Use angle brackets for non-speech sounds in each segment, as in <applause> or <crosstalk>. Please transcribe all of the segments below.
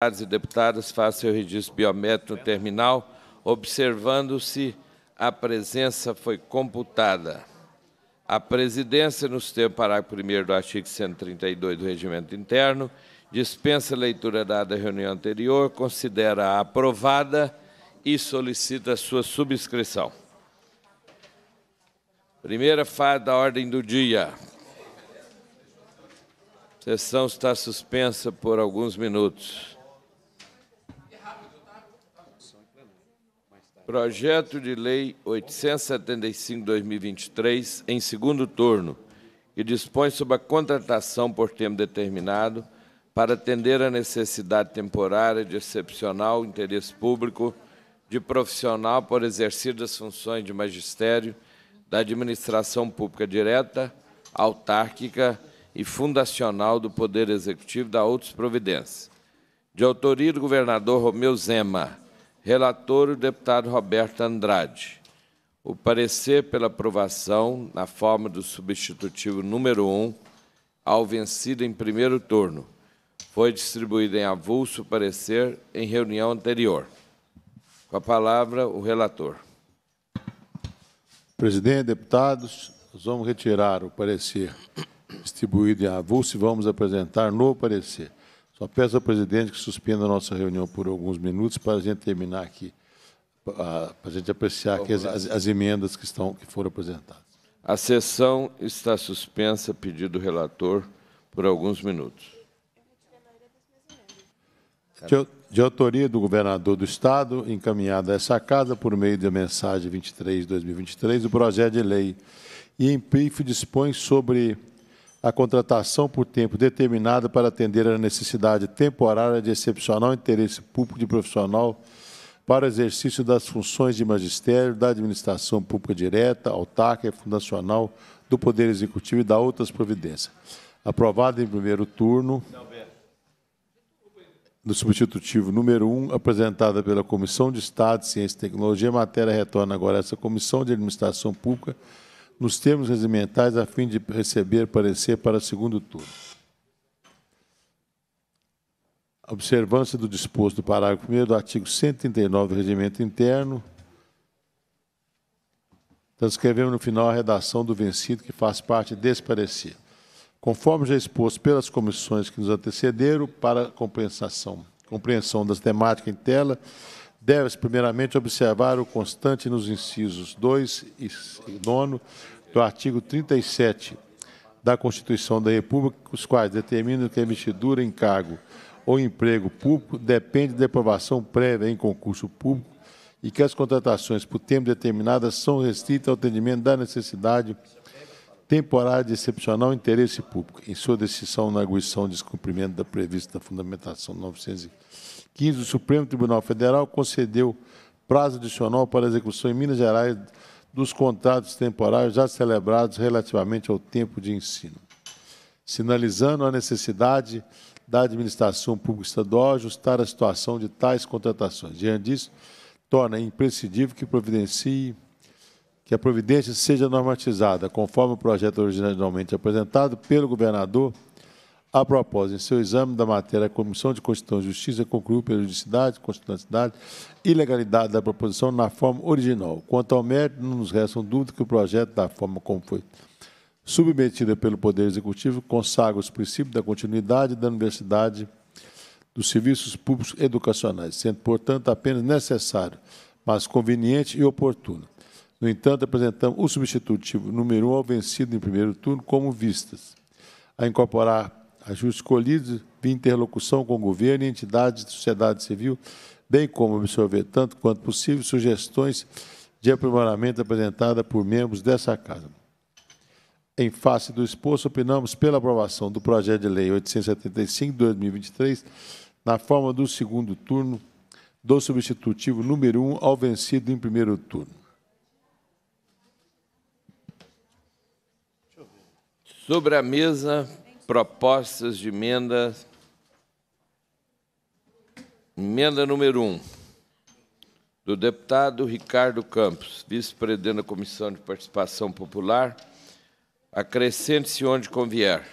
deputados e deputadas façam o registro biométrico no terminal, observando-se a presença foi computada. A presidência, nos termos parágrafo 1 do artigo 132 do Regimento Interno, dispensa a leitura dada à reunião anterior, considera aprovada e solicita sua subscrição. Primeira fase da ordem do dia. A sessão está suspensa por alguns minutos. Projeto de Lei 875-2023, em segundo turno, que dispõe sobre a contratação por tempo determinado para atender à necessidade temporária de excepcional interesse público de profissional por exercício das funções de magistério da administração pública direta, autárquica e fundacional do Poder Executivo da outras providências. De autoria do governador Romeu Zema, Relator, o deputado Roberto Andrade. O parecer pela aprovação, na forma do substitutivo número 1, ao vencido em primeiro turno. Foi distribuído em avulso parecer em reunião anterior. Com a palavra, o relator. Presidente, deputados, nós vamos retirar o parecer distribuído em avulso e vamos apresentar novo parecer. Só peço ao presidente que suspenda a nossa reunião por alguns minutos para a gente terminar aqui, para a gente apreciar aqui as, as, emendas que, estão, que foram apresentadas. A sessão está suspensa, pedido do relator, por alguns minutos. De, de autoria do governador do Estado, encaminhada a essa casa por meio da mensagem 23-2023, o projeto de lei e em PIF dispõe sobre a contratação por tempo determinado para atender à necessidade temporária de excepcional interesse público de profissional para exercício das funções de magistério, da administração pública direta, autárquica e fundacional do Poder Executivo e da outras providências. Aprovado em primeiro turno do substitutivo número 1, um, apresentada pela Comissão de Estado, Ciência e Tecnologia, a matéria retorna agora a essa Comissão de Administração Pública nos termos regimentais, a fim de receber parecer para segundo turno. Observância do disposto do parágrafo 1 do artigo 139 do Regimento Interno. Transcrevemos no final a redação do vencido que faz parte desse parecer. Conforme já exposto pelas comissões que nos antecederam, para compreensão das temáticas em tela, deve-se primeiramente observar o constante nos incisos 2 e 9 do artigo 37 da Constituição da República, os quais determinam que a investidura em cargo ou emprego público depende de aprovação prévia em concurso público e que as contratações por tempo determinado são restritas ao atendimento da necessidade temporária de excepcional interesse público. Em sua decisão na aguição de descumprimento da prevista da fundamentação 900 15, o Supremo Tribunal Federal concedeu prazo adicional para execução em Minas Gerais dos contratos temporários já celebrados relativamente ao tempo de ensino, sinalizando a necessidade da administração pública estadual ajustar a situação de tais contratações. Diante disso, torna imprescindível que providencie que a providência seja normatizada, conforme o projeto originalmente apresentado pelo governador a propósito, em seu exame da matéria, a Comissão de Constituição e Justiça concluiu periodicidade, constitucionalidade e legalidade da proposição na forma original. Quanto ao mérito, não nos resta dúvida que o projeto, da forma como foi submetido pelo Poder Executivo, consagra os princípios da continuidade da universidade dos serviços públicos educacionais, sendo, portanto, apenas necessário, mas conveniente e oportuno. No entanto, apresentamos o substitutivo número 1 um ao vencido em primeiro turno como vistas a incorporar escolhidos de interlocução com o governo e entidades da sociedade civil, bem como absorver tanto quanto possível sugestões de aprimoramento apresentada por membros dessa Casa. Em face do exposto, opinamos pela aprovação do projeto de lei 875 de 2023, na forma do segundo turno, do substitutivo número 1 um ao vencido em primeiro turno. Sobre a mesa, propostas de emenda. Emenda número 1, um, do deputado Ricardo Campos, vice-presidente da Comissão de Participação Popular, acrescente-se onde convier.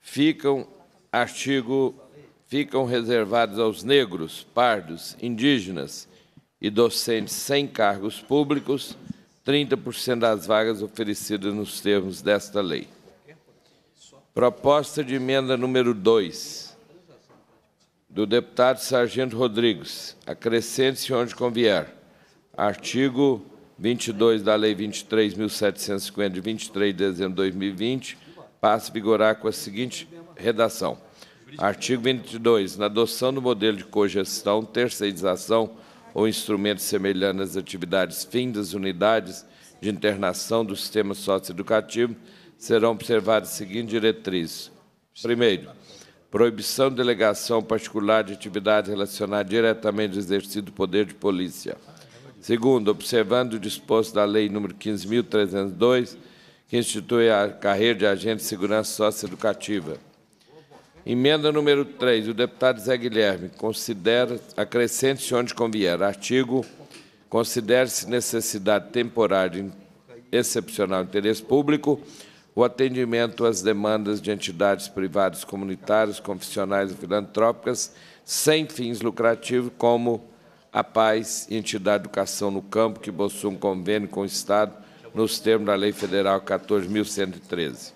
Ficam artigo ficam reservados aos negros, pardos, indígenas e docentes sem cargos públicos 30% das vagas oferecidas nos termos desta lei. Proposta de emenda número 2, do deputado Sargento Rodrigues, acrescente-se onde convier. Artigo 22 da Lei 23.750, de 23 de dezembro de 2020, passa a vigorar com a seguinte redação. Artigo 22. Na adoção do modelo de cogestão, terceirização ou instrumento semelhante às atividades fim das unidades de internação do sistema socioeducativo, serão observadas as seguintes diretrizes. Primeiro, proibição de delegação particular de atividade relacionada diretamente ao exercício do poder de polícia. Segundo, observando o disposto da Lei nº 15.302, que institui a carreira de agente de segurança socioeducativa. Emenda número 3, o deputado Zé Guilherme considera, acrescente-se onde convier, artigo, considere-se necessidade temporária de excepcional interesse público, o atendimento às demandas de entidades privadas comunitárias, confissionais e filantrópicas sem fins lucrativos, como a Paz e Entidade Educação no Campo, que possui um convênio com o Estado nos termos da Lei Federal 14.113.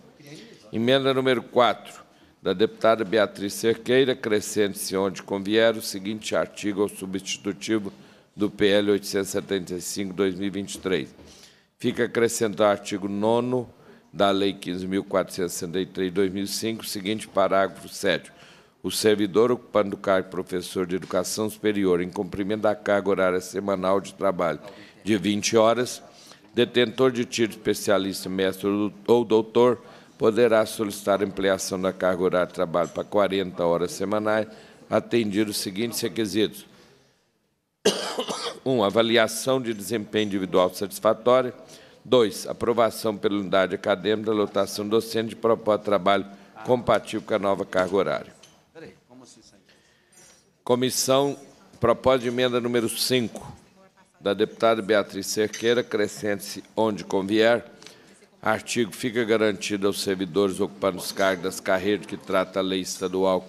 Emenda número 4, da deputada Beatriz Cerqueira, crescente-se onde convier o seguinte artigo ao substitutivo do PL 875-2023. Fica acrescentado o artigo 9 da Lei 15.463, 2005, seguinte parágrafo 7 o servidor ocupando o cargo de professor de educação superior em cumprimento da carga horária semanal de trabalho de 20 horas, detentor de título especialista, mestre ou doutor, poderá solicitar ampliação da carga horária de trabalho para 40 horas semanais, atendido os seguintes requisitos. 1. <coughs> Um, avaliação de desempenho individual satisfatória. 2. Aprovação pela unidade acadêmica da lotação docente de propósito de trabalho compatível com a nova carga horária. Assim Comissão, propósito de emenda número 5, da deputada Beatriz Cerqueira, crescente-se onde convier. Artigo fica garantido aos servidores ocupando os cargos das carreiras que trata a Lei Estadual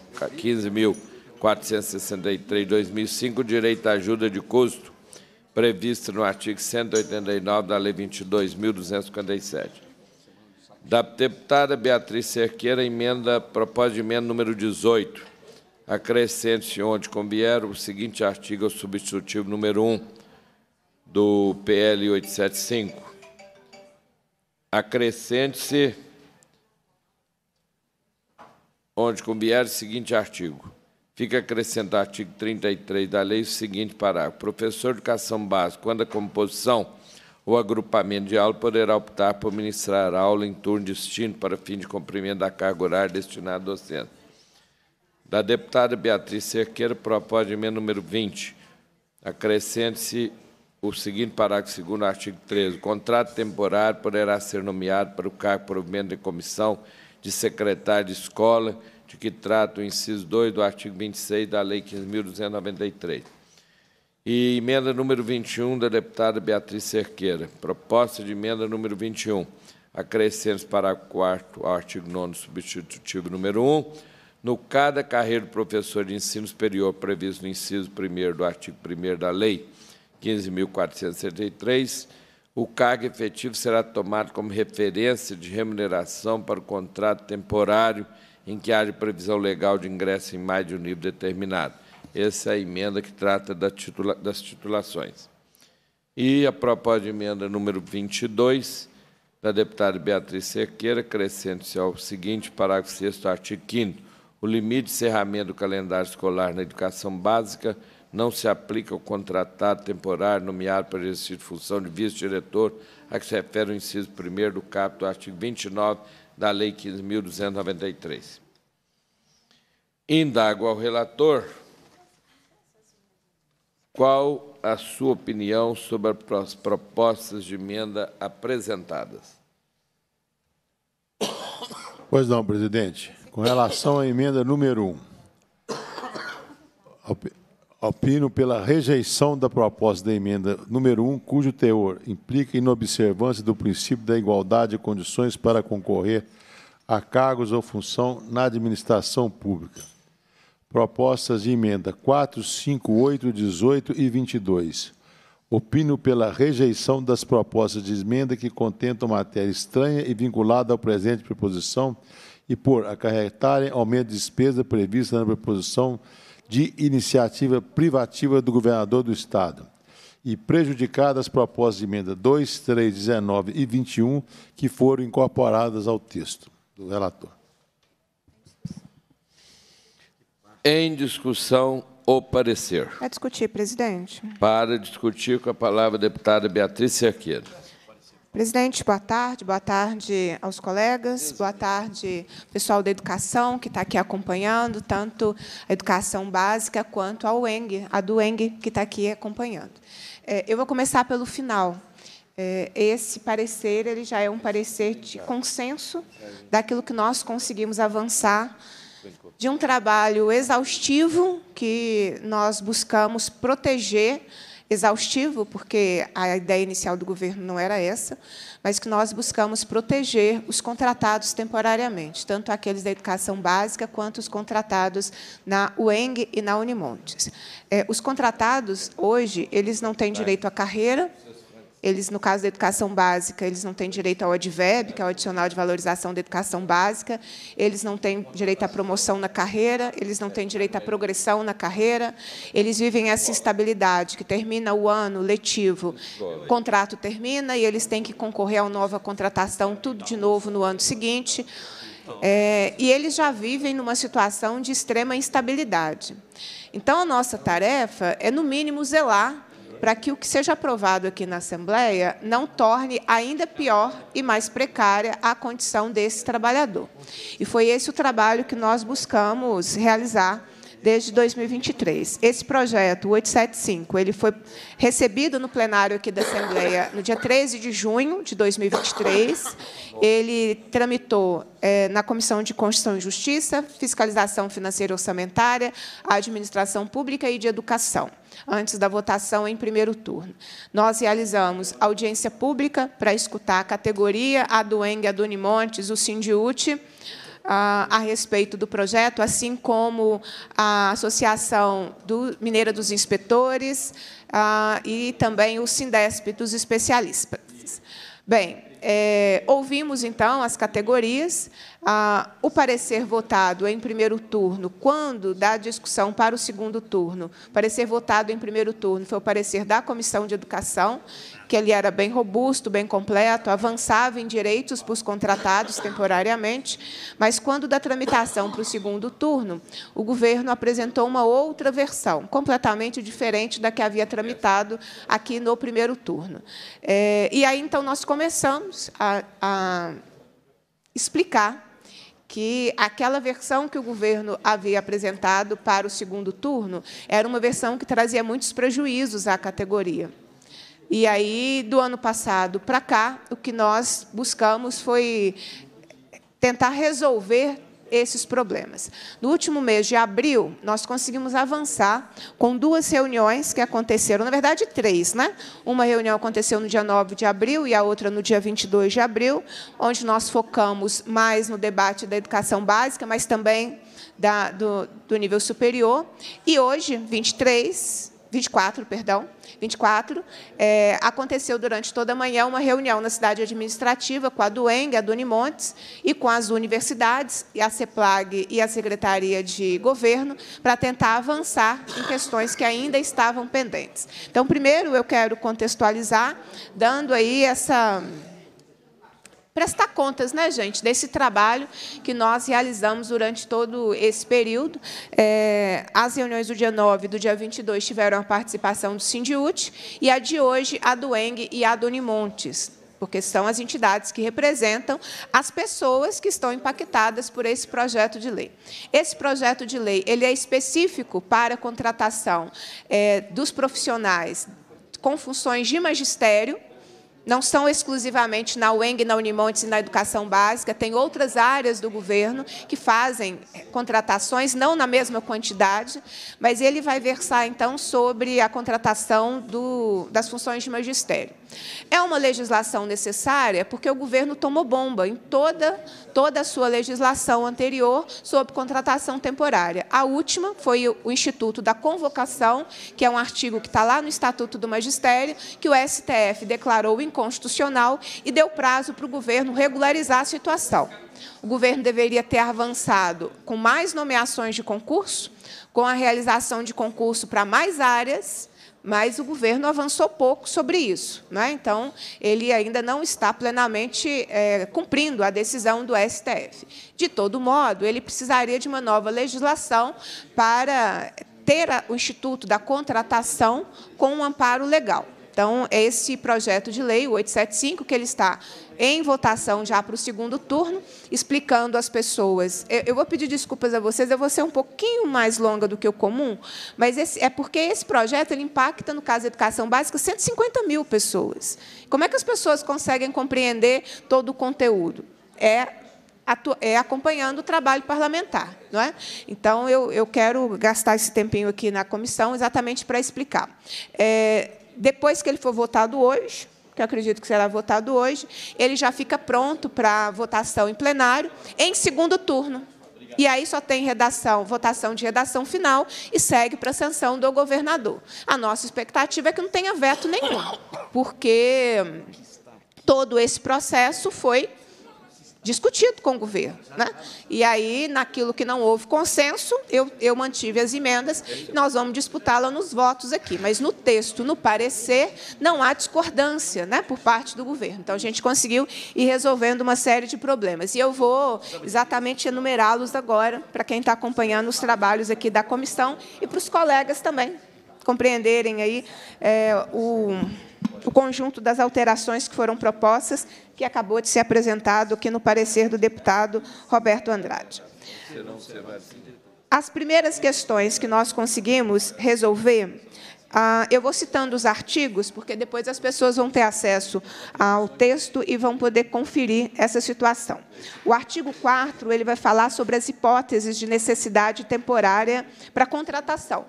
15.463-2005, direito à ajuda de custo previsto no artigo 189 da Lei 22.257. Da deputada Beatriz Cerqueira, emenda, proposta de emenda número 18, acrescente-se onde convier o seguinte artigo ao substitutivo número 1 do PL 875. Acrescente-se onde convier o seguinte artigo Fica acrescentado ao artigo 33 da lei o seguinte parágrafo. Professor de educação básica, quando a composição ou agrupamento de aula, poderá optar por ministrar aula em turno distinto para fim de cumprimento da carga horária destinada ao docente. Da deputada Beatriz Cerqueira, propõe de emenda número 20. Acrescente-se o seguinte parágrafo segundo o artigo 13. O contrato temporário poderá ser nomeado para o cargo provimento de comissão de secretário de escola, de que trata o inciso 2 do artigo 26 da Lei 15.293. E emenda número 21 da deputada Beatriz Cerqueira. Proposta de emenda número 21. Acrescentes para o ao artigo 9 substitutivo número 1. No cada carreira do professor de ensino superior previsto no inciso 1 do artigo 1 da Lei 15.473, o cargo efetivo será tomado como referência de remuneração para o contrato temporário em que haja previsão legal de ingresso em mais de um nível determinado. Essa é a emenda que trata das titulações. E a proposta de emenda número 22, da deputada Beatriz Sequeira, crescente-se ao seguinte, parágrafo 6 artigo 5 o limite de encerramento do calendário escolar na educação básica não se aplica ao contratado temporário nomeado para exercício de função de vice-diretor a que se refere o inciso 1 do caput do artigo 29 da Lei 15.293. Indago ao relator qual a sua opinião sobre as propostas de emenda apresentadas. Pois não, presidente. Com relação à emenda número 1, Opino pela rejeição da proposta da emenda número 1, um, cujo teor implica inobservância do princípio da igualdade de condições para concorrer a cargos ou função na administração pública. Propostas de emenda 4, 5, 8, 18 e 22. Opino pela rejeição das propostas de emenda que contentam matéria estranha e vinculada ao presente proposição e por acarretarem aumento de despesa prevista na proposição de iniciativa privativa do governador do Estado e prejudicadas as propostas de emenda 2, 3, 19 e 21 que foram incorporadas ao texto do relator. Em discussão, o parecer. É discutir, presidente. Para discutir, com a palavra a deputada Beatriz Cerqueira. Presidente, boa tarde. Boa tarde aos colegas. Boa tarde, pessoal da educação que está aqui acompanhando, tanto a educação básica quanto a a do Eng que está aqui acompanhando. É, eu vou começar pelo final. É, esse parecer ele já é um parecer de consenso daquilo que nós conseguimos avançar de um trabalho exaustivo que nós buscamos proteger exaustivo, porque a ideia inicial do governo não era essa, mas que nós buscamos proteger os contratados temporariamente, tanto aqueles da educação básica quanto os contratados na UENG e na Unimontes. É, os contratados, hoje, eles não têm direito à carreira, eles, no caso da educação básica, eles não têm direito ao ADVEB, que é o Adicional de Valorização da Educação Básica, eles não têm direito à promoção na carreira, eles não têm direito à progressão na carreira, eles vivem essa instabilidade, que termina o ano letivo, o contrato termina e eles têm que concorrer a nova contratação, tudo de novo no ano seguinte. É, e eles já vivem numa situação de extrema instabilidade. Então, a nossa tarefa é, no mínimo, zelar para que o que seja aprovado aqui na Assembleia não torne ainda pior e mais precária a condição desse trabalhador. E foi esse o trabalho que nós buscamos realizar desde 2023. Esse projeto, o 875, ele foi recebido no plenário aqui da Assembleia no dia 13 de junho de 2023. Ele tramitou é, na Comissão de Constituição e Justiça, Fiscalização Financeira e Orçamentária, Administração Pública e de Educação, antes da votação em primeiro turno. Nós realizamos audiência pública para escutar a categoria, a Dueng, a Dunimontes, o Sindiúti, a, respeito do projeto, assim como a Associação do, Mineira dos Inspetores e também o Sindesp dos especialistas. Bem, é, ouvimos, então, as categorias, ah, o parecer votado em primeiro turno, quando da discussão para o segundo turno, o parecer votado em primeiro turno foi o parecer da Comissão de Educação, que ele era bem robusto, bem completo, avançava em direitos para os contratados temporariamente, mas quando da tramitação para o segundo turno, o governo apresentou uma outra versão, completamente diferente da que havia tramitado aqui no primeiro turno. É, e aí, então, nós começamos a, a explicar que aquela versão que o governo havia apresentado para o segundo turno era uma versão que trazia muitos prejuízos à categoria. E aí, do ano passado para cá, o que nós buscamos foi tentar resolver esses problemas. No último mês de abril, nós conseguimos avançar com duas reuniões que aconteceram, na verdade, três. Né? Uma reunião aconteceu no dia 9 de abril e a outra no dia 22 de abril, onde nós focamos mais no debate da educação básica, mas também da, do, do nível superior. E hoje, 23, 24, perdão, 24, é, aconteceu durante toda a manhã uma reunião na cidade administrativa com a Dueng, a Dunimontes, e com as universidades, e a CEPLAG e a Secretaria de Governo, para tentar avançar em questões que ainda estavam pendentes. Então, primeiro, eu quero contextualizar, dando aí essa prestar contas, né, gente, desse trabalho que nós realizamos durante todo esse período. É, as reuniões do dia 9 e do dia 22 tiveram a participação do Sindiut e a de hoje, a do ENG e a do Nimontes porque são as entidades que representam as pessoas que estão impactadas por esse projeto de lei. Esse projeto de lei ele é específico para a contratação é, dos profissionais com funções de magistério não são exclusivamente na UENG, na Unimontes e na educação básica, tem outras áreas do governo que fazem eh, contratações, não na mesma quantidade, mas ele vai versar, então, sobre a contratação do, das funções de magistério. É uma legislação necessária porque o governo tomou bomba em toda, toda a sua legislação anterior sobre contratação temporária. A última foi o Instituto da Convocação, que é um artigo que está lá no Estatuto do Magistério, que o STF declarou Constitucional e deu prazo para o governo regularizar a situação. O governo deveria ter avançado com mais nomeações de concurso, com a realização de concurso para mais áreas, mas o governo avançou pouco sobre isso. Né? Então, ele ainda não está plenamente é, cumprindo a decisão do STF. De todo modo, ele precisaria de uma nova legislação para ter o Instituto da Contratação com um amparo legal. Então, esse projeto de lei, o 875, que ele está em votação já para o segundo turno, explicando às pessoas. Eu, vou pedir desculpas a vocês, eu vou ser um pouquinho mais longa do que o comum, mas esse, é porque esse projeto ele impacta, no caso da educação básica, 150 mil pessoas. Como é que as pessoas conseguem compreender todo o conteúdo? É é acompanhando o trabalho parlamentar. Não é? Então, eu, eu quero gastar esse tempinho aqui na comissão exatamente para explicar. É, depois que ele for votado hoje, que eu acredito que será votado hoje, ele já fica pronto para votação em plenário, em segundo turno. E aí só tem redação, votação de redação final e segue para a sanção do governador. A nossa expectativa é que não tenha veto nenhum, porque todo esse processo foi discutido com o governo. Né? E aí, naquilo que não houve consenso, eu, eu mantive as emendas, nós vamos disputá-la nos votos aqui. Mas no texto, no parecer, não há discordância né, por parte do governo. Então, a gente conseguiu ir resolvendo uma série de problemas. E eu vou exatamente enumerá-los agora, para quem está acompanhando os trabalhos aqui da comissão e para os colegas também compreenderem aí é, o o conjunto das alterações que foram propostas, que acabou de ser apresentado aqui no parecer do deputado Roberto Andrade. As primeiras questões que nós conseguimos resolver ah, eu vou citando os artigos, porque depois as pessoas vão ter acesso ao texto e vão poder conferir essa situação. O artigo 4 ele vai falar sobre as hipóteses de necessidade temporária para contratação.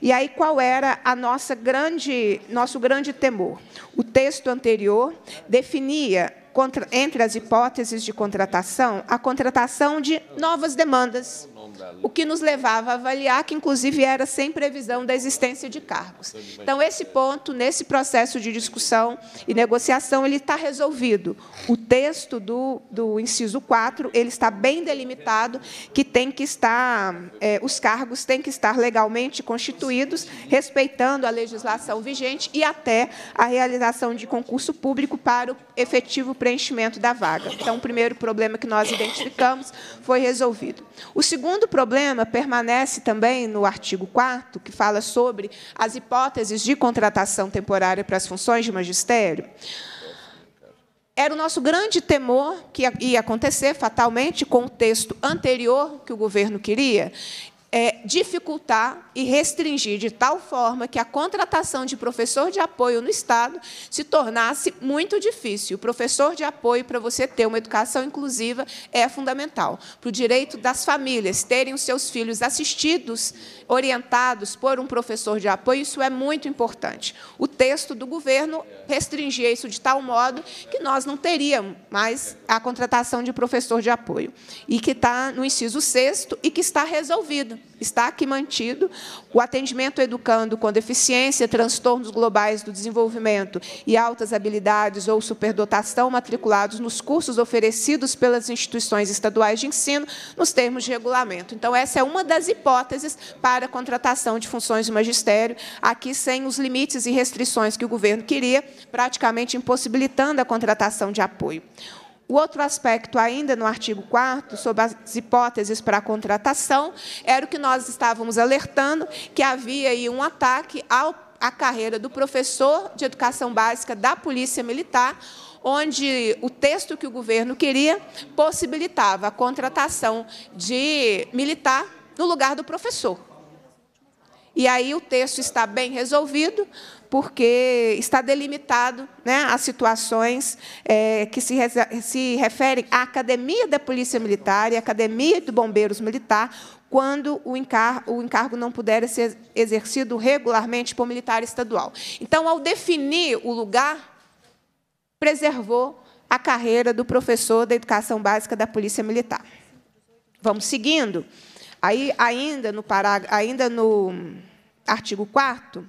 E aí qual era a nossa grande, nosso grande temor? O texto anterior definia contra, entre as hipóteses de contratação a contratação de novas demandas o que nos levava a avaliar que, inclusive, era sem previsão da existência de cargos. Então, esse ponto, nesse processo de discussão e negociação, ele está resolvido. O texto do, do inciso 4 ele está bem delimitado que tem que estar, é, os cargos têm que estar legalmente constituídos, respeitando a legislação vigente e até a realização de concurso público para o efetivo preenchimento da vaga. Então, o primeiro problema que nós identificamos foi resolvido. O segundo segundo problema permanece também no artigo 4 que fala sobre as hipóteses de contratação temporária para as funções de magistério. Era o nosso grande temor que ia acontecer fatalmente com o texto anterior que o governo queria, é, dificultar e restringir de tal forma que a contratação de professor de apoio no Estado se tornasse muito difícil. O professor de apoio, para você ter uma educação inclusiva, é fundamental. Para o direito das famílias terem os seus filhos assistidos, orientados por um professor de apoio, isso é muito importante. O texto do governo restringia isso de tal modo que nós não teríamos mais a contratação de professor de apoio, e que está no inciso sexto e que está resolvido está aqui mantido. O atendimento educando com deficiência, transtornos globais do desenvolvimento e altas habilidades ou superdotação matriculados nos cursos oferecidos pelas instituições estaduais de ensino, nos termos de regulamento. Então, essa é uma das hipóteses para a contratação de funções do magistério, aqui sem os limites e restrições que o governo queria, praticamente impossibilitando a contratação de apoio. O outro aspecto, ainda no artigo 4, sobre as hipóteses para a contratação, era o que nós estávamos alertando, que havia aí um ataque ao, à carreira do professor de educação básica da Polícia Militar, onde o texto que o governo queria possibilitava a contratação de militar no lugar do professor. E aí o texto está bem resolvido, porque está delimitado né, as situações é, que se, se referem à academia da Polícia Militar e à academia do Bombeiros Militar, quando o, encar o encargo não puder ser exercido regularmente por militar estadual. Então, ao definir o lugar, preservou a carreira do professor da educação básica da Polícia Militar. Vamos seguindo. Aí, ainda no, pará, ainda no artigo 4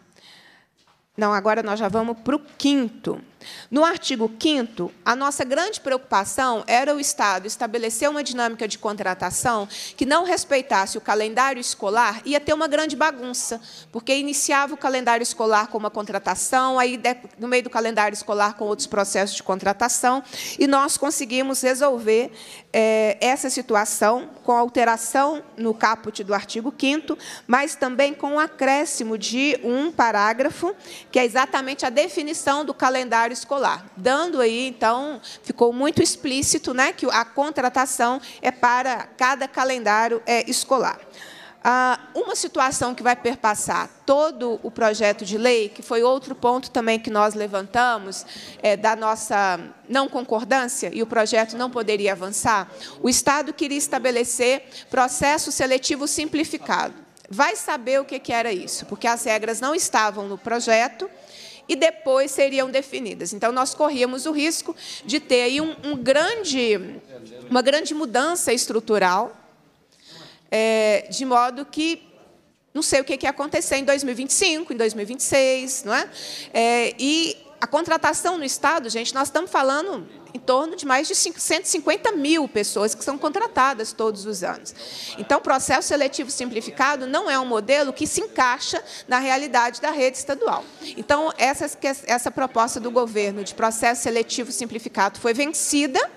não, agora nós já vamos para o quinto. No artigo 5 a nossa grande preocupação era o Estado estabelecer uma dinâmica de contratação que não respeitasse o calendário escolar, ia ter uma grande bagunça, porque iniciava o calendário escolar com uma contratação, aí no meio do calendário escolar com outros processos de contratação, e nós conseguimos resolver é, essa situação com alteração no caput do artigo 5 mas também com o acréscimo de um parágrafo, que é exatamente a definição do calendário escolar, dando aí, então, ficou muito explícito né, que a contratação é para cada calendário é, escolar. Ah, uma situação que vai perpassar todo o projeto de lei, que foi outro ponto também que nós levantamos é, da nossa não concordância e o projeto não poderia avançar, o Estado queria estabelecer processo seletivo simplificado. Vai saber o que era isso, porque as regras não estavam no projeto, e depois seriam definidas. Então, nós corríamos o risco de ter aí um, um grande, uma grande mudança estrutural, é, de modo que não sei o que, que ia acontecer em 2025, em 2026, não é? é e a contratação no Estado, gente, nós estamos falando em torno de mais de 150 mil pessoas que são contratadas todos os anos. Então, o processo seletivo simplificado não é um modelo que se encaixa na realidade da rede estadual. Então, essa, essa proposta do governo de processo seletivo simplificado foi vencida,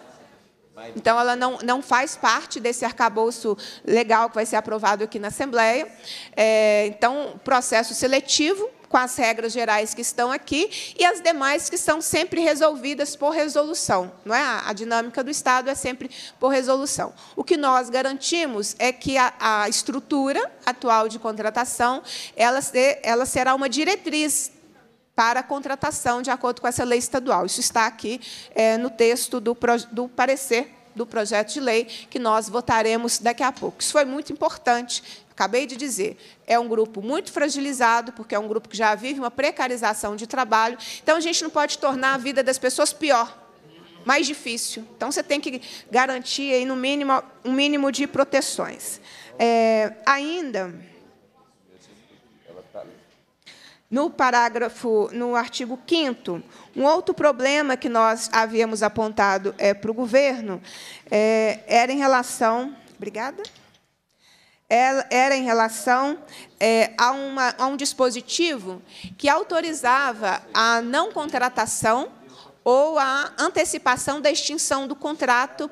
então, ela não, não faz parte desse arcabouço legal que vai ser aprovado aqui na Assembleia. É, então, processo seletivo com as regras gerais que estão aqui e as demais que são sempre resolvidas por resolução, não é? A dinâmica do Estado é sempre por resolução. O que nós garantimos é que a, a estrutura atual de contratação ela, ela será uma diretriz para a contratação de acordo com essa lei estadual. Isso está aqui é, no texto do, do parecer do projeto de lei que nós votaremos daqui a pouco. Isso foi muito importante. Acabei de dizer, é um grupo muito fragilizado, porque é um grupo que já vive uma precarização de trabalho. Então, a gente não pode tornar a vida das pessoas pior, mais difícil. Então, você tem que garantir, aí, no mínimo, um mínimo de proteções. É, ainda no parágrafo, no artigo 5 um outro problema que nós havíamos apontado é, para o governo é, era em relação. Obrigada é, era em relação é, a, uma, a, um dispositivo que autorizava a não contratação ou a antecipação da extinção do contrato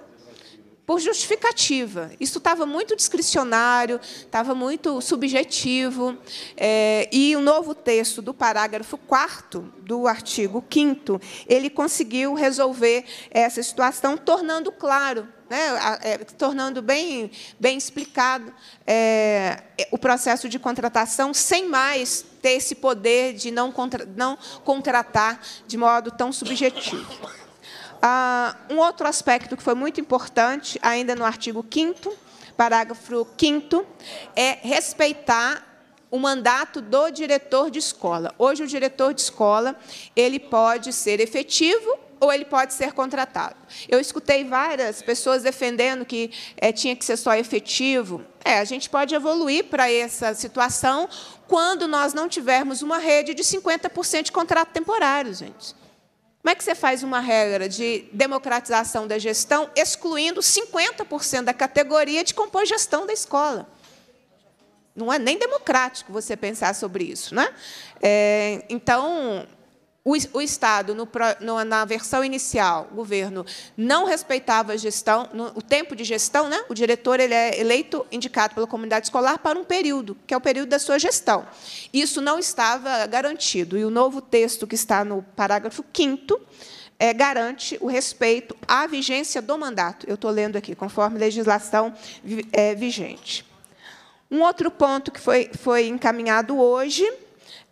por justificativa. Isso estava muito discricionário, estava muito subjetivo. É, e o novo texto do parágrafo 4 do artigo 5 ele conseguiu resolver essa situação, tornando claro, né, é, tornando bem, bem explicado é, o processo de contratação, sem mais ter esse poder de não, contra, não contratar de modo tão subjetivo. Ah, um outro aspecto que foi muito importante, ainda no artigo 5 parágrafo 5 é respeitar o mandato do diretor de escola. Hoje, o diretor de escola ele pode ser efetivo ou ele pode ser contratado. Eu escutei várias pessoas defendendo que é, tinha que ser só efetivo. É, a gente pode evoluir para essa situação quando nós não tivermos uma rede de 50% de contrato temporário, gente. Como é que você faz uma regra de democratização da gestão excluindo 50% da categoria de compor gestão da escola? Não é nem democrático você pensar sobre isso. Né? É, então, o, o Estado, no, no, na versão inicial, o governo não respeitava a gestão, no, o tempo de gestão, né? o diretor ele é eleito, indicado pela comunidade escolar, para um período, que é o período da sua gestão. Isso não estava garantido. E o novo texto, que está no parágrafo 5 é, garante o respeito à vigência do mandato. Eu estou lendo aqui, conforme legislação é, vigente. Um outro ponto que foi, foi encaminhado hoje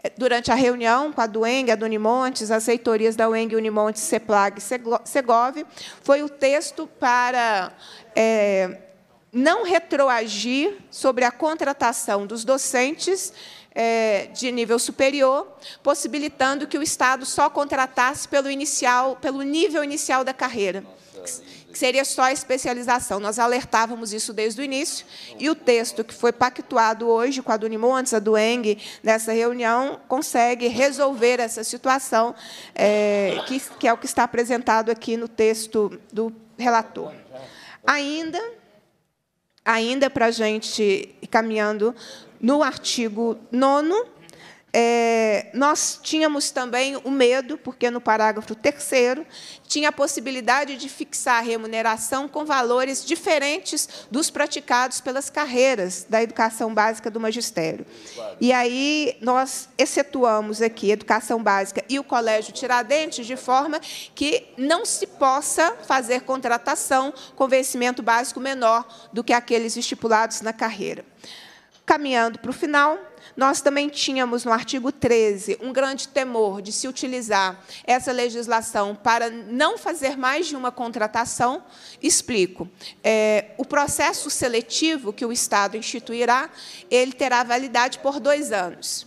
é, durante a reunião com a Dueng, a Dunimontes, as reitorias da UENG, Unimontes, CEPLAG e Segov, foi o texto para é, não retroagir sobre a contratação dos docentes é, de nível superior, possibilitando que o Estado só contratasse pelo, inicial, pelo nível inicial da carreira que seria só a especialização. Nós alertávamos isso desde o início, e o texto que foi pactuado hoje com a Duni Montes, a do Eng, nessa reunião, consegue resolver essa situação, é, que, que é o que está apresentado aqui no texto do relator. Ainda, ainda para a gente ir caminhando no artigo 9 é, nós tínhamos também o medo, porque no parágrafo terceiro tinha a possibilidade de fixar a remuneração com valores diferentes dos praticados pelas carreiras da educação básica do magistério. E aí nós excetuamos aqui a educação básica e o colégio Tiradentes, de forma que não se possa fazer contratação com vencimento básico menor do que aqueles estipulados na carreira. Caminhando para o final, nós também tínhamos no artigo 13 um grande temor de se utilizar essa legislação para não fazer mais de uma contratação. Explico. É, o processo seletivo que o Estado instituirá, ele terá validade por dois anos.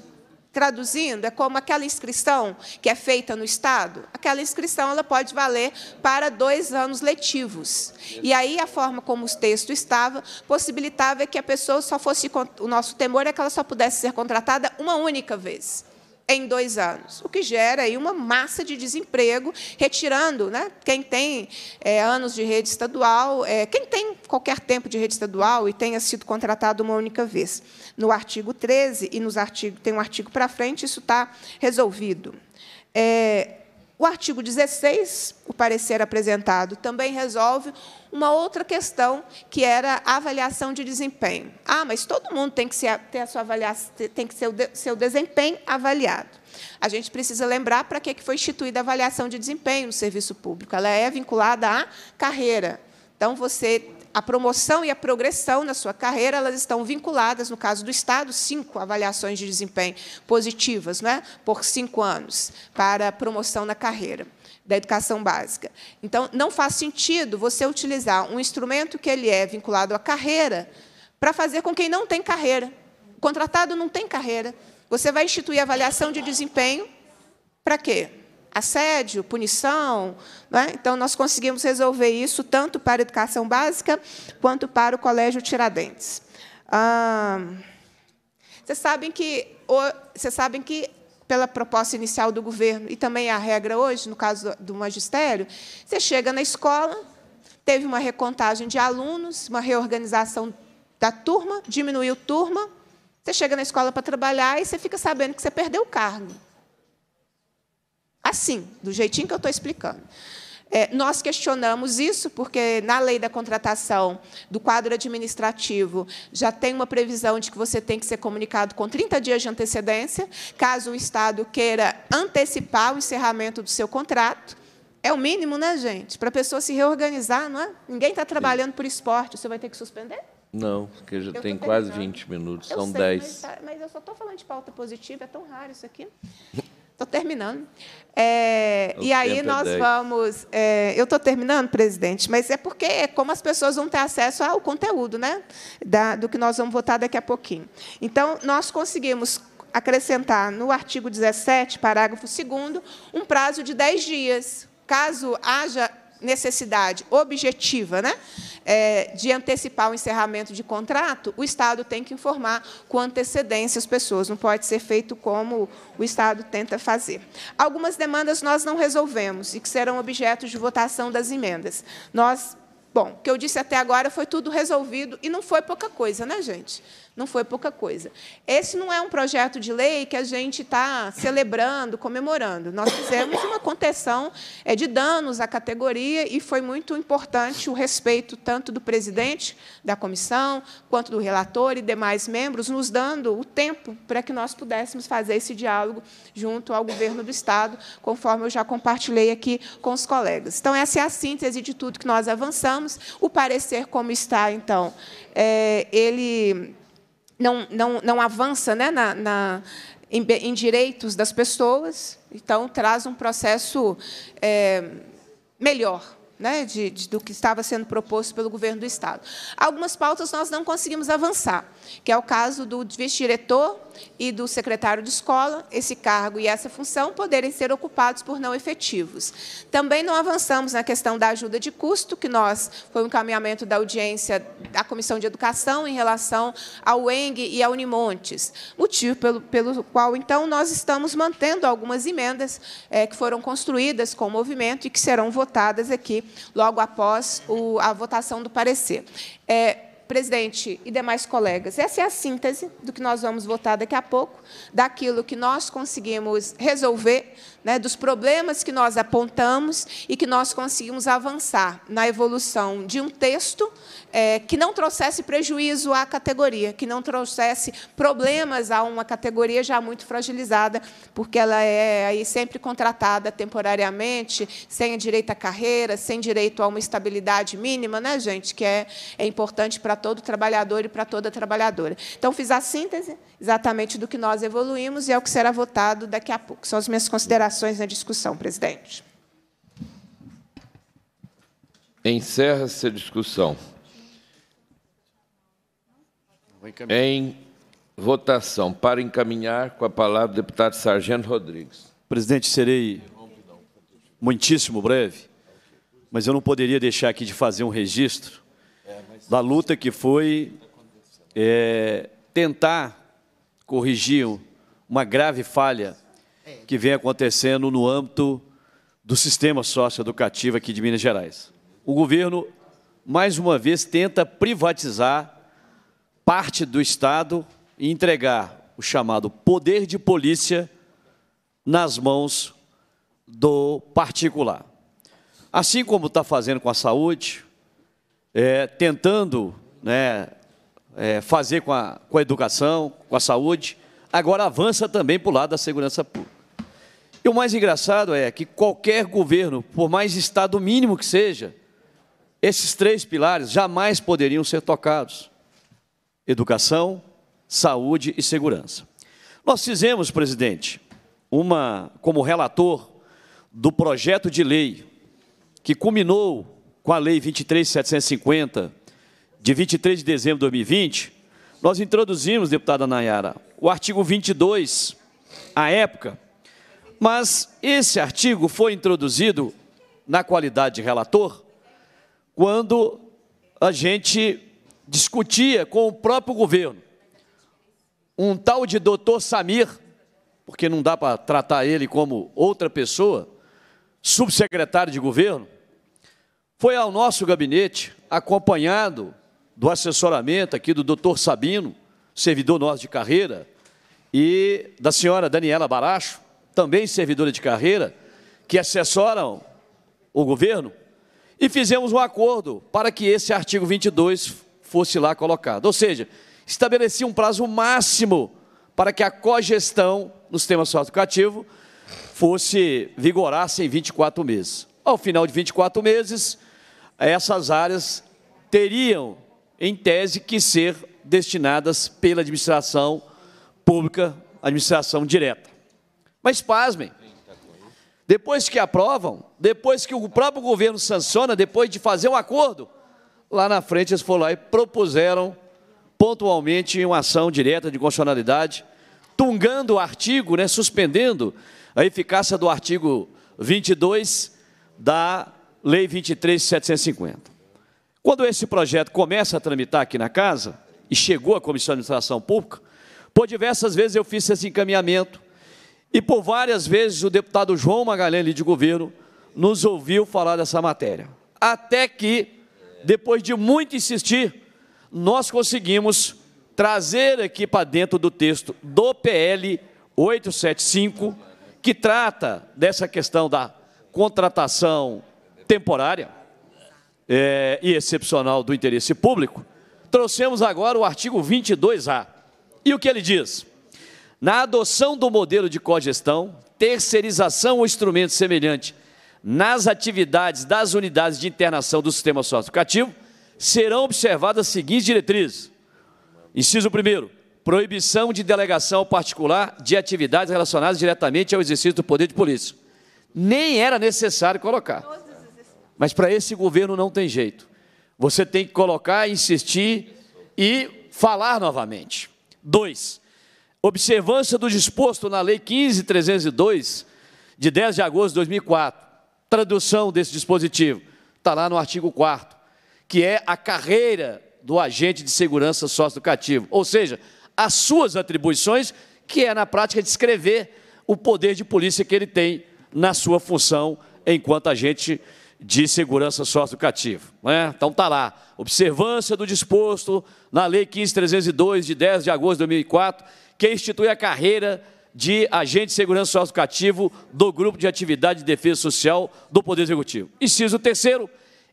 Traduzindo, é como aquela inscrição que é feita no Estado. Aquela inscrição ela pode valer para dois anos letivos. E aí a forma como o texto estava possibilitava que a pessoa só fosse o nosso temor é que ela só pudesse ser contratada uma única vez em dois anos, o que gera aí uma massa de desemprego, retirando né, quem tem é, anos de rede estadual, é, quem tem qualquer tempo de rede estadual e tenha sido contratado uma única vez. No artigo 13 e nos artigos, tem um artigo para frente, isso está resolvido. É, o artigo 16, o parecer apresentado, também resolve uma outra questão, que era a avaliação de desempenho. Ah, mas todo mundo tem que ser, ter a sua avaliação, tem que ser o seu desempenho avaliado. A gente precisa lembrar para que foi instituída a avaliação de desempenho no serviço público. Ela é vinculada à carreira. Então, você a promoção e a progressão na sua carreira elas estão vinculadas, no caso do Estado, cinco avaliações de desempenho positivas é, por cinco anos para promoção na carreira da educação básica. Então, não faz sentido você utilizar um instrumento que ele é vinculado à carreira para fazer com quem não tem carreira. O contratado não tem carreira. Você vai instituir avaliação de desempenho para quê? assédio, punição. É? Então, nós conseguimos resolver isso tanto para a educação básica quanto para o Colégio Tiradentes. Você vocês sabem que, vocês sabem que pela proposta inicial do governo, e também a regra hoje, no caso do magistério, você chega na escola, teve uma recontagem de alunos, uma reorganização da turma, diminuiu turma, você chega na escola para trabalhar e você fica sabendo que você perdeu o cargo. Assim, do jeitinho que eu estou explicando. É, nós questionamos isso porque na lei da contratação do quadro administrativo já tem uma previsão de que você tem que ser comunicado com 30 dias de antecedência, caso o Estado queira antecipar o encerramento do seu contrato. É o mínimo, né, gente? Para a pessoa se reorganizar, não é? Ninguém está trabalhando por esporte. Você vai ter que suspender? Não, porque já eu tem quase 20 minutos, eu são sei, 10. Mas, tá, mas eu só estou falando de pauta positiva, é tão raro isso aqui. Estou terminando. É, e aí é nós vamos. É, eu estou terminando, presidente, mas é porque é como as pessoas vão ter acesso ao conteúdo né, da, do que nós vamos votar daqui a pouquinho. Então, nós conseguimos acrescentar no artigo 17, parágrafo 2, um prazo de 10 dias. Caso haja necessidade objetiva né, é, de antecipar o encerramento de contrato, o Estado tem que informar com antecedência as pessoas. Não pode ser feito como o Estado tenta fazer. Algumas demandas nós não resolvemos e que serão objeto de votação das emendas. Nós Bom, o que eu disse até agora foi tudo resolvido e não foi pouca coisa, né, gente? Não foi pouca coisa. Esse não é um projeto de lei que a gente está celebrando, comemorando. Nós fizemos uma contenção é, de danos à categoria e foi muito importante o respeito tanto do presidente da comissão, quanto do relator e demais membros, nos dando o tempo para que nós pudéssemos fazer esse diálogo junto ao governo do Estado, conforme eu já compartilhei aqui com os colegas. Então, essa é a síntese de tudo que nós avançamos. O parecer como está, então, é, ele não, não, não avança né, na, na em, em, direitos das pessoas, então traz um processo é, melhor né, de, de, do que estava sendo proposto pelo governo do Estado. Algumas pautas nós não conseguimos avançar que é o caso do vice-diretor e do secretário de escola, esse cargo e essa função poderem ser ocupados por não efetivos. Também não avançamos na questão da ajuda de custo, que nós foi um encaminhamento da audiência da Comissão de Educação em relação ao ENG e ao Unimontes, motivo pelo, pelo qual, então, nós estamos mantendo algumas emendas é, que foram construídas com o movimento e que serão votadas aqui logo após o, a votação do parecer. É, presidente e demais colegas, essa é a síntese do que nós vamos votar daqui a pouco, daquilo que nós conseguimos resolver né, dos problemas que nós apontamos e que nós conseguimos avançar na evolução de um texto é, que não trouxesse prejuízo à categoria, que não trouxesse problemas a uma categoria já muito fragilizada, porque ela é aí sempre contratada temporariamente, sem direito à carreira, sem direito a uma estabilidade mínima, né, gente, que é, é importante para todo trabalhador e para toda trabalhadora. Então, fiz a síntese exatamente do que nós evoluímos e é o que será votado daqui a pouco. São as minhas considerações na discussão, presidente. Encerra-se a discussão. Em votação, para encaminhar com a palavra o deputado Sargento Rodrigues. Presidente, serei muitíssimo breve, mas eu não poderia deixar aqui de fazer um registro é, da luta que foi é, tentar corrigiam uma grave falha que vem acontecendo no âmbito do sistema socioeducativo aqui de Minas Gerais. O governo, mais uma vez, tenta privatizar parte do Estado e entregar o chamado poder de polícia nas mãos do particular. Assim como está fazendo com a saúde, é, tentando né, é, fazer com a, com a educação, com a saúde, agora avança também para o lado da segurança pública. E o mais engraçado é que qualquer governo, por mais Estado mínimo que seja, esses três pilares jamais poderiam ser tocados: educação, saúde e segurança. Nós fizemos, presidente, uma como relator do projeto de lei que culminou com a lei 23750 de 23 de dezembro de 2020, nós introduzimos, deputada Nayara, o artigo 22, à época, mas esse artigo foi introduzido na qualidade de relator quando a gente discutia com o próprio governo. Um tal de doutor Samir, porque não dá para tratar ele como outra pessoa, subsecretário de governo, foi ao nosso gabinete acompanhado do assessoramento aqui do doutor Sabino, servidor nosso de carreira, e da senhora Daniela Baracho, também servidora de carreira, que assessoram o governo, e fizemos um acordo para que esse artigo 22 fosse lá colocado. Ou seja, estabelecia um prazo máximo para que a cogestão no sistema socioeducativo fosse vigorasse em 24 meses. Ao final de 24 meses, essas áreas teriam em tese, que ser destinadas pela administração pública, administração direta. Mas pasmem, depois que aprovam, depois que o próprio governo sanciona, depois de fazer um acordo, lá na frente eles foram lá e propuseram pontualmente uma ação direta de constitucionalidade, tungando o artigo, né, suspendendo a eficácia do artigo 22 da Lei 23.750. Quando esse projeto começa a tramitar aqui na casa e chegou à Comissão de Administração Pública, por diversas vezes eu fiz esse encaminhamento e por várias vezes o deputado João Magalhães de Governo nos ouviu falar dessa matéria. Até que, depois de muito insistir, nós conseguimos trazer aqui para dentro do texto do PL 875, que trata dessa questão da contratação temporária, é, e excepcional do interesse público, trouxemos agora o artigo 22A. E o que ele diz? Na adoção do modelo de cogestão, terceirização ou instrumento semelhante nas atividades das unidades de internação do sistema socioeducativo, serão observadas as seguintes diretrizes. Inciso 1 proibição de delegação particular de atividades relacionadas diretamente ao exercício do poder de polícia. Nem era necessário colocar. Mas para esse governo não tem jeito. Você tem que colocar, insistir e falar novamente. Dois, observância do disposto na Lei 15.302, de 10 de agosto de 2004. Tradução desse dispositivo está lá no artigo 4 que é a carreira do agente de segurança socioeducativo, ou seja, as suas atribuições, que é, na prática, descrever o poder de polícia que ele tem na sua função enquanto agente de segurança socioeducativa. Né? Então está lá, observância do disposto na Lei 15.302, de 10 de agosto de 2004, que institui a carreira de agente de segurança socioeducativo do Grupo de Atividade de Defesa Social do Poder Executivo. Inciso terceiro,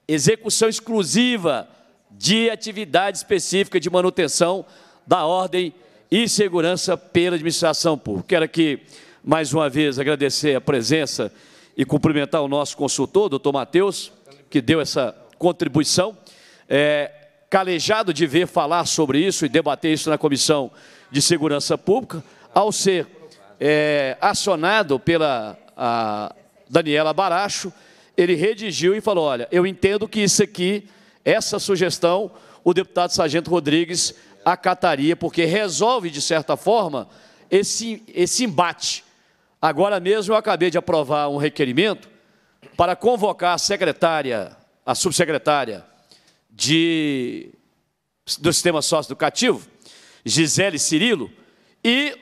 execução exclusiva de atividade específica de manutenção da ordem e segurança pela administração pública. Quero aqui, mais uma vez, agradecer a presença e cumprimentar o nosso consultor, doutor Matheus, que deu essa contribuição. É, calejado de ver falar sobre isso e debater isso na Comissão de Segurança Pública, ao ser é, acionado pela Daniela Baracho, ele redigiu e falou, olha, eu entendo que isso aqui, essa sugestão, o deputado Sargento Rodrigues acataria, porque resolve, de certa forma, esse, esse embate Agora mesmo eu acabei de aprovar um requerimento para convocar a secretária, a subsecretária de, do sistema socioeducativo, Gisele Cirilo, e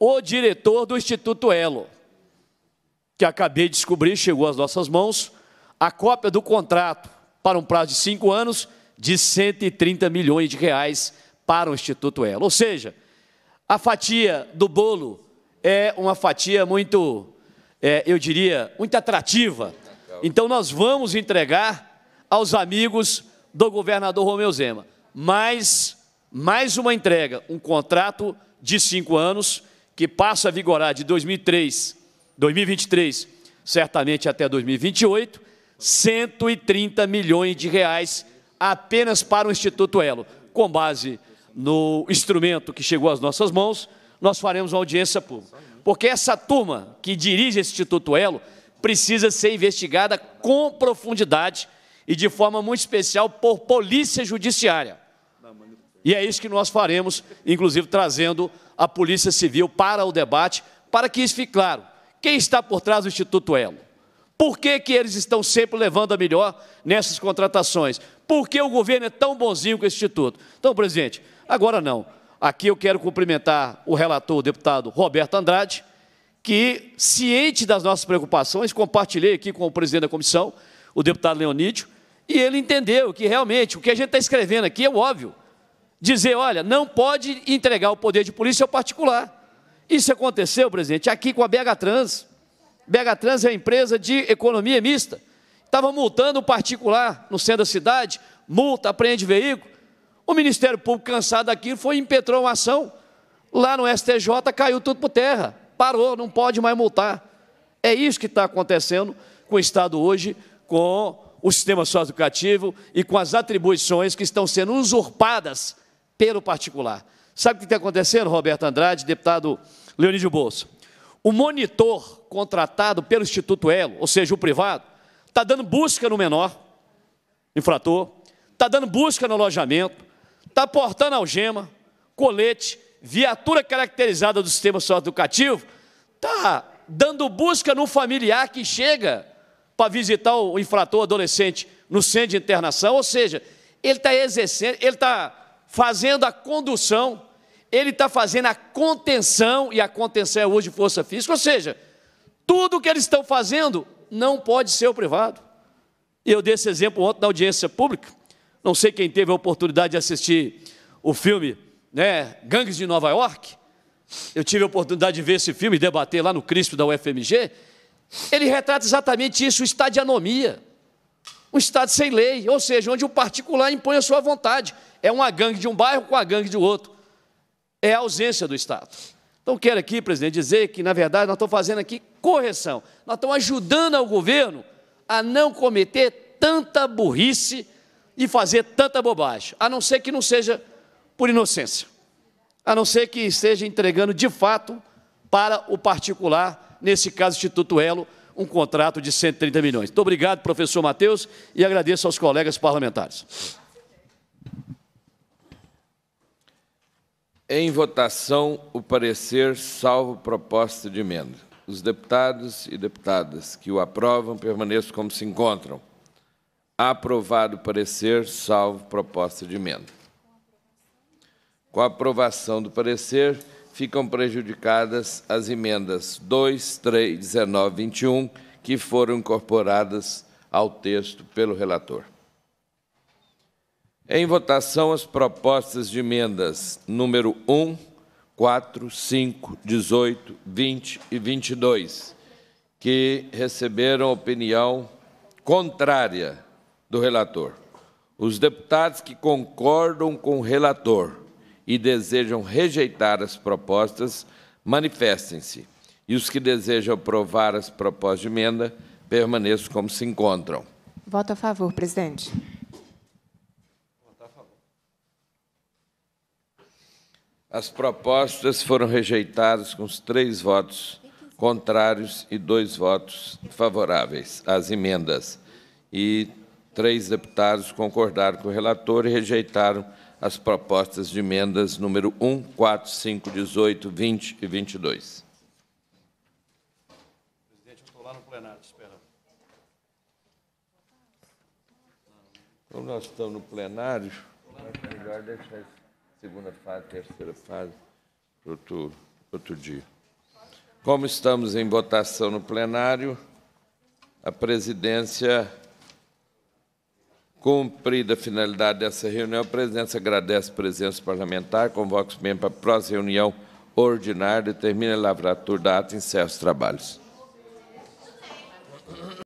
o diretor do Instituto Elo, que acabei de descobrir, chegou às nossas mãos, a cópia do contrato para um prazo de cinco anos de 130 milhões de reais para o Instituto Elo. Ou seja, a fatia do bolo é uma fatia muito, é, eu diria, muito atrativa. Então nós vamos entregar aos amigos do governador Romeu Zema. Mais, mais uma entrega, um contrato de cinco anos, que passa a vigorar de 2003, 2023, certamente até 2028, 130 milhões de reais apenas para o Instituto Elo, com base no instrumento que chegou às nossas mãos, nós faremos uma audiência pública. Porque essa turma que dirige esse Instituto Elo precisa ser investigada com profundidade e de forma muito especial por polícia judiciária. E é isso que nós faremos, inclusive trazendo a Polícia Civil para o debate, para que isso fique claro. Quem está por trás do Instituto Elo? Por que, que eles estão sempre levando a melhor nessas contratações? Por que o governo é tão bonzinho com esse Instituto? Então, presidente, agora não. Aqui eu quero cumprimentar o relator, o deputado Roberto Andrade, que, ciente das nossas preocupações, compartilhei aqui com o presidente da comissão, o deputado Leonídio, e ele entendeu que realmente o que a gente está escrevendo aqui é óbvio. Dizer, olha, não pode entregar o poder de polícia ao particular. Isso aconteceu, presidente, aqui com a BH Trans. BH Trans é a empresa de economia mista. Estava multando o particular no centro da cidade, multa, apreende veículo. O Ministério Público, cansado daquilo, foi impetrou uma ação. Lá no STJ caiu tudo por terra. Parou, não pode mais multar. É isso que está acontecendo com o Estado hoje, com o sistema socioeducativo e com as atribuições que estão sendo usurpadas pelo particular. Sabe o que está acontecendo, Roberto Andrade, deputado Leonídio Bolso? O monitor contratado pelo Instituto Elo, ou seja, o privado, está dando busca no menor infrator, está dando busca no alojamento, está portando algema, colete, viatura caracterizada do sistema socioeducativo, está dando busca no familiar que chega para visitar o infrator adolescente no centro de internação, ou seja, ele está exercendo, ele está fazendo a condução, ele está fazendo a contenção, e a contenção é hoje força física, ou seja, tudo que eles estão fazendo não pode ser o privado. Eu dei esse exemplo ontem na audiência pública. Não sei quem teve a oportunidade de assistir o filme né, Gangues de Nova York. Eu tive a oportunidade de ver esse filme e debater lá no Cristo da UFMG. Ele retrata exatamente isso, o estado de anomia. Um estado sem lei, ou seja, onde o particular impõe a sua vontade. É uma gangue de um bairro com a gangue de outro. É a ausência do Estado. Então, quero aqui, presidente, dizer que, na verdade, nós estamos fazendo aqui correção. Nós estamos ajudando o governo a não cometer tanta burrice de fazer tanta bobagem, a não ser que não seja por inocência, a não ser que esteja entregando de fato para o particular, nesse caso Instituto Elo, um contrato de 130 milhões. Muito obrigado, professor Matheus, e agradeço aos colegas parlamentares. Em votação, o parecer salvo proposta de emenda. Os deputados e deputadas que o aprovam permaneçam como se encontram. Aprovado o parecer, salvo proposta de emenda. Com a aprovação do parecer, ficam prejudicadas as emendas 2, 3, 19, 21, que foram incorporadas ao texto pelo relator. Em votação, as propostas de emendas número 1, 4, 5, 18, 20 e 22, que receberam opinião contrária do relator. Os deputados que concordam com o relator e desejam rejeitar as propostas, manifestem-se. E os que desejam aprovar as propostas de emenda, permaneçam como se encontram. Voto a favor, presidente. Voto a favor. As propostas foram rejeitadas com os três votos contrários e dois votos favoráveis às emendas. E Três deputados concordaram com o relator e rejeitaram as propostas de emendas número 1, 4, 5, 18, 20 e 22. Presidente, eu estou lá no plenário, esperando. Como então, nós estamos no plenário, é melhor deixar a segunda fase, terceira fase para outro, outro dia. Como estamos em votação no plenário, a presidência Cumprida a finalidade dessa reunião, a presidência agradece a presença parlamentar, convoca os membros para a próxima reunião ordinária, determina a lavratura da ata e encerra os trabalhos.